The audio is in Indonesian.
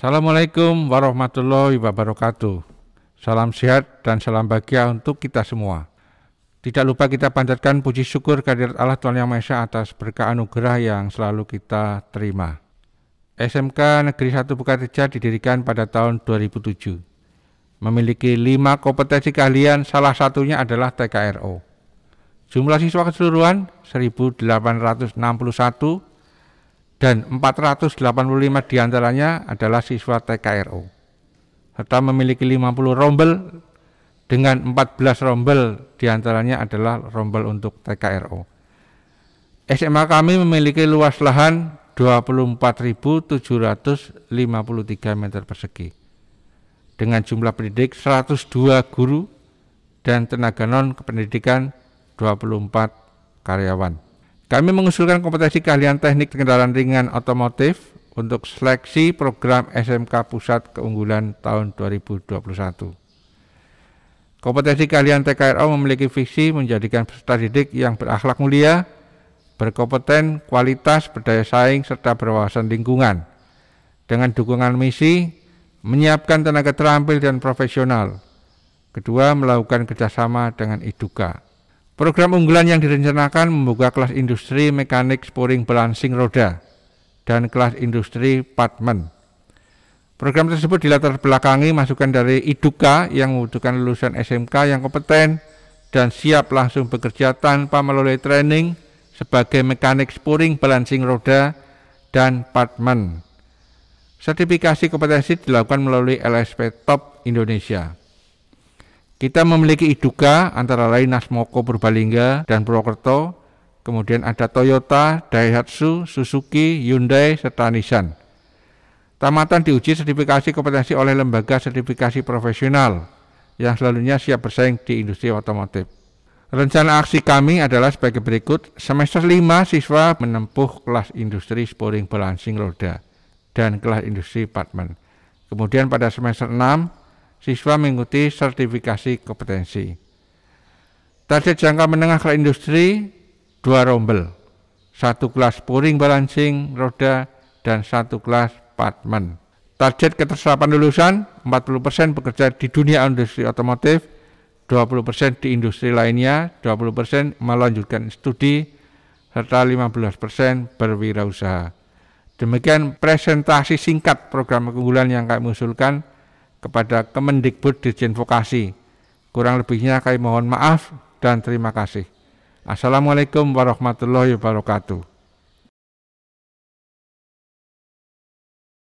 Assalamualaikum warahmatullahi wabarakatuh. Salam sehat dan salam bahagia untuk kita semua. Tidak lupa kita panjatkan puji syukur kehadirat Allah Tuhan Yang Maha Esa atas berkah anugerah yang selalu kita terima. SMK Negeri 1 Bukatija didirikan pada tahun 2007. Memiliki lima kompetensi keahlian, salah satunya adalah TKRO. Jumlah siswa keseluruhan 1861 dan 485 diantaranya adalah siswa TKRO serta memiliki 50 rombel dengan 14 rombel diantaranya adalah rombel untuk TKRO. SMA kami memiliki luas lahan 24.753 meter persegi dengan jumlah pendidik 102 guru dan tenaga non kependidikan 24 karyawan. Kami mengusulkan kompetensi keahlian teknik kendaraan ringan otomotif untuk seleksi program SMK Pusat Keunggulan tahun 2021. Kompetensi keahlian TKRO memiliki visi menjadikan peserta didik yang berakhlak mulia, berkompeten, kualitas, berdaya saing, serta berwawasan lingkungan. Dengan dukungan misi, menyiapkan tenaga terampil dan profesional. Kedua, melakukan kerjasama dengan IDUKA. Program unggulan yang direncanakan membuka kelas industri mekanik sporing balancing roda dan kelas industri partment. Program tersebut dilatar belakangi masukan dari IDUKA yang membutuhkan lulusan SMK yang kompeten dan siap langsung bekerja tanpa melalui training sebagai mekanik sporing balancing roda dan partment. Sertifikasi kompetensi dilakukan melalui LSP Top Indonesia. Kita memiliki Iduka antara lain Nasmoko Purbalingga dan Purwokerto, kemudian ada Toyota, Daihatsu, Suzuki, Hyundai, serta Nissan. Tamatan diuji sertifikasi kompetensi oleh lembaga sertifikasi profesional yang selalunya siap bersaing di industri otomotif. Rencana aksi kami adalah sebagai berikut. Semester 5 siswa menempuh kelas industri sporing balancing roda dan kelas industri partment. Kemudian pada semester 6 siswa mengikuti sertifikasi kompetensi. Target jangka menengah ke industri, dua rombel, satu kelas puring balancing roda, dan satu kelas partment. Target keterserapan lulusan, 40% bekerja di dunia industri otomotif, 20% di industri lainnya, 20% melanjutkan studi, serta 15% berwirausaha. Demikian presentasi singkat program keunggulan yang kami usulkan kepada Kemendikbud Dirjen Vokasi. Kurang lebihnya kami mohon maaf dan terima kasih. Assalamualaikum warahmatullahi wabarakatuh.